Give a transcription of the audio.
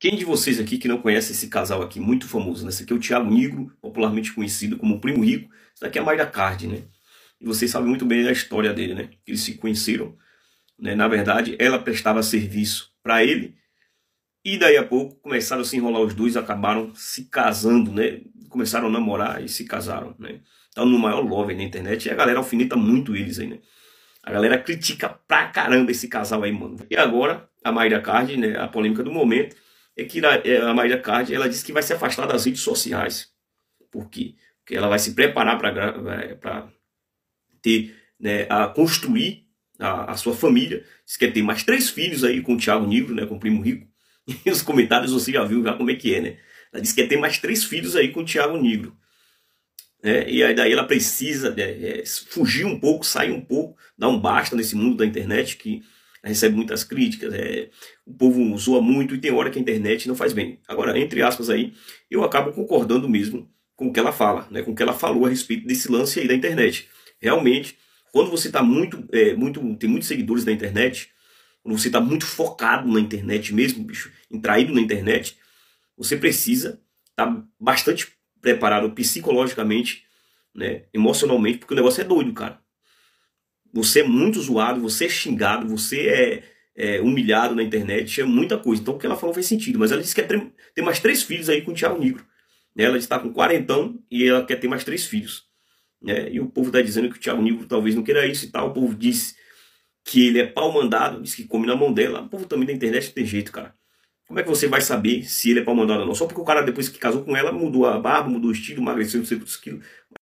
Quem de vocês aqui que não conhece esse casal aqui, muito famoso, né? Esse aqui é o Tiago Nigro, popularmente conhecido como Primo Rico. Esse daqui é a Mayra Card, né? E vocês sabem muito bem a história dele, né? Eles se conheceram. Né? Na verdade, ela prestava serviço para ele. E daí a pouco começaram a se enrolar os dois, acabaram se casando, né? Começaram a namorar e se casaram, né? Então, no maior love na internet. E a galera alfineta muito eles aí, né? A galera critica pra caramba esse casal aí, mano. E agora, a Mayra Card, né? A polêmica do momento é que é, a Maria Card ela disse que vai se afastar das redes sociais. Por quê? Porque ela vai se preparar para é, ter, né, a construir a, a, sua família. Diz que quer ter mais três filhos aí com o Tiago Negro, né, com o primo rico. E os comentários você já viu já como é que é, né? Ela disse que quer ter mais três filhos aí com o Tiago Negro. É, né? e aí daí ela precisa né, é, fugir um pouco, sair um pouco, dar um basta nesse mundo da internet que recebe muitas críticas, é, o povo zoa muito e tem hora que a internet não faz bem. Agora, entre aspas aí, eu acabo concordando mesmo com o que ela fala, né, com o que ela falou a respeito desse lance aí da internet. Realmente, quando você está muito, é, muito, tem muitos seguidores na internet, quando você está muito focado na internet mesmo, bicho, entraído na internet, você precisa estar tá bastante preparado psicologicamente, né, emocionalmente, porque o negócio é doido, cara. Você é muito zoado, você é xingado, você é, é humilhado na internet, é muita coisa. Então o que ela falou faz sentido. Mas ela disse que quer é ter, mais três filhos aí com o Tiago Negro. Né? Ela está com quarentão e ela quer ter mais três filhos. Né? E o povo está dizendo que o Tiago Negro talvez não queira isso e tal. O povo disse que ele é pau mandado, diz que come na mão dela. O povo também da internet tem jeito, cara. Como é que você vai saber se ele é pau mandado ou não? Só porque o cara, depois que casou com ela, mudou a barba, mudou o estilo, emagreceu não sei quantos quilos.